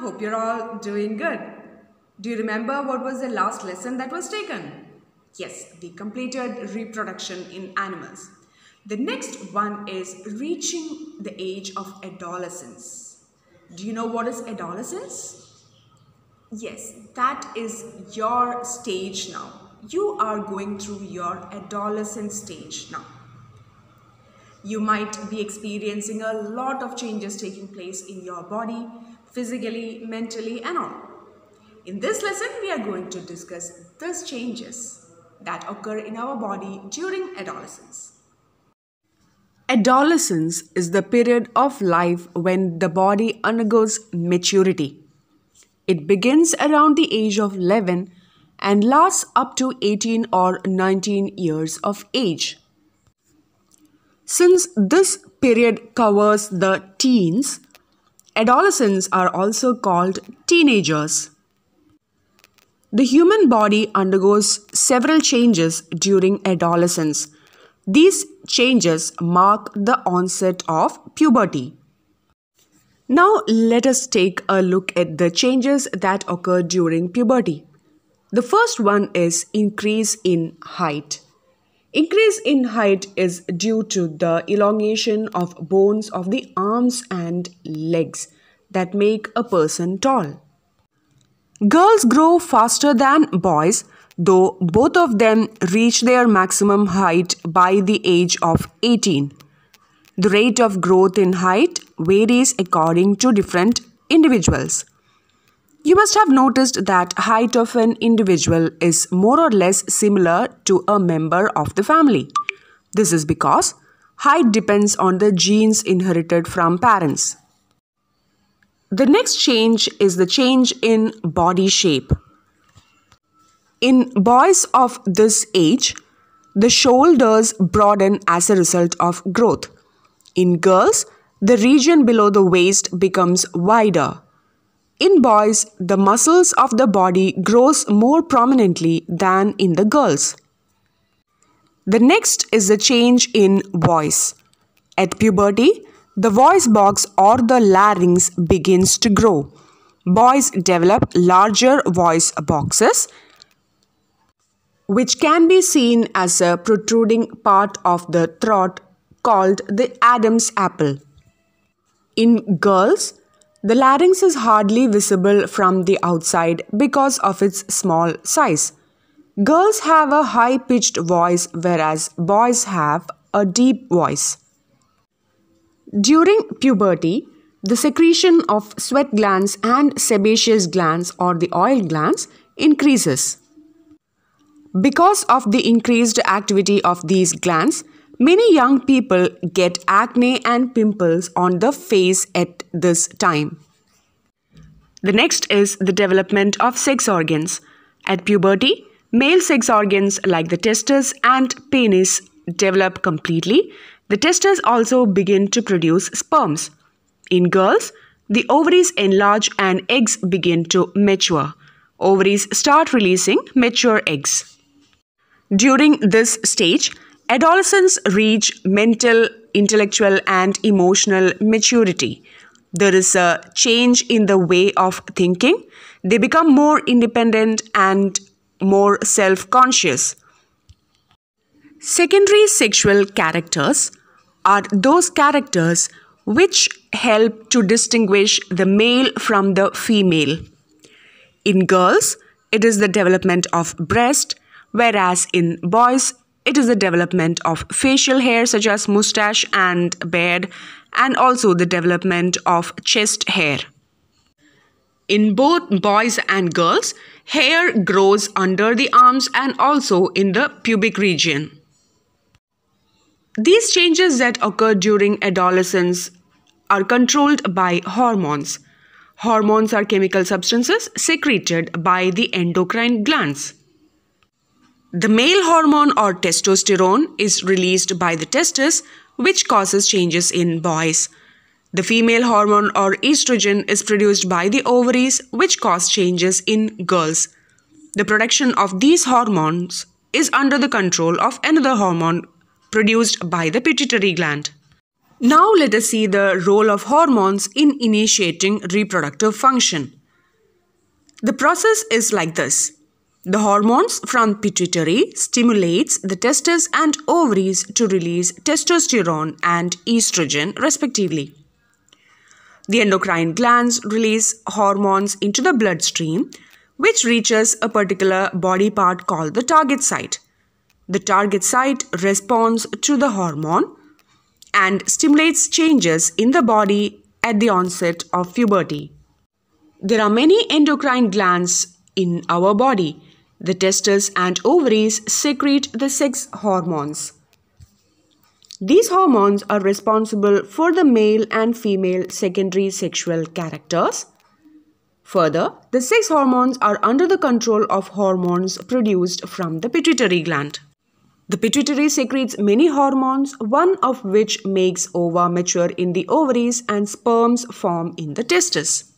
Hope you're all doing good. Do you remember what was the last lesson that was taken? Yes, we completed reproduction in animals. The next one is reaching the age of adolescence. Do you know what is adolescence? Yes, that is your stage now. You are going through your adolescent stage now. You might be experiencing a lot of changes taking place in your body physically, mentally and all. In this lesson, we are going to discuss these changes that occur in our body during adolescence. Adolescence is the period of life when the body undergoes maturity. It begins around the age of 11 and lasts up to 18 or 19 years of age. Since this period covers the teens, Adolescents are also called teenagers. The human body undergoes several changes during adolescence. These changes mark the onset of puberty. Now, let us take a look at the changes that occur during puberty. The first one is increase in height. Increase in height is due to the elongation of bones of the arms and legs that make a person tall. Girls grow faster than boys, though both of them reach their maximum height by the age of 18. The rate of growth in height varies according to different individuals. You must have noticed that height of an individual is more or less similar to a member of the family. This is because height depends on the genes inherited from parents. The next change is the change in body shape. In boys of this age, the shoulders broaden as a result of growth. In girls, the region below the waist becomes wider. In boys, the muscles of the body grows more prominently than in the girls. The next is the change in voice. At puberty, the voice box or the larynx begins to grow. Boys develop larger voice boxes which can be seen as a protruding part of the throat called the Adam's apple. In girls, the larynx is hardly visible from the outside because of its small size. Girls have a high pitched voice whereas boys have a deep voice. During puberty, the secretion of sweat glands and sebaceous glands or the oil glands increases. Because of the increased activity of these glands, Many young people get acne and pimples on the face at this time. The next is the development of sex organs. At puberty, male sex organs like the testes and penis develop completely. The testes also begin to produce sperms. In girls, the ovaries enlarge and eggs begin to mature. Ovaries start releasing mature eggs. During this stage, Adolescents reach mental, intellectual, and emotional maturity. There is a change in the way of thinking. They become more independent and more self conscious. Secondary sexual characters are those characters which help to distinguish the male from the female. In girls, it is the development of breast, whereas in boys, it is the development of facial hair such as mustache and beard and also the development of chest hair. In both boys and girls, hair grows under the arms and also in the pubic region. These changes that occur during adolescence are controlled by hormones. Hormones are chemical substances secreted by the endocrine glands. The male hormone or testosterone is released by the testes, which causes changes in boys. The female hormone or estrogen is produced by the ovaries, which cause changes in girls. The production of these hormones is under the control of another hormone produced by the pituitary gland. Now let us see the role of hormones in initiating reproductive function. The process is like this. The hormones from pituitary stimulates the testes and ovaries to release testosterone and estrogen respectively. The endocrine glands release hormones into the bloodstream which reaches a particular body part called the target site. The target site responds to the hormone and stimulates changes in the body at the onset of puberty. There are many endocrine glands in our body. The testes and ovaries secrete the sex hormones. These hormones are responsible for the male and female secondary sexual characters. Further, the sex hormones are under the control of hormones produced from the pituitary gland. The pituitary secretes many hormones, one of which makes ova mature in the ovaries and sperms form in the testes.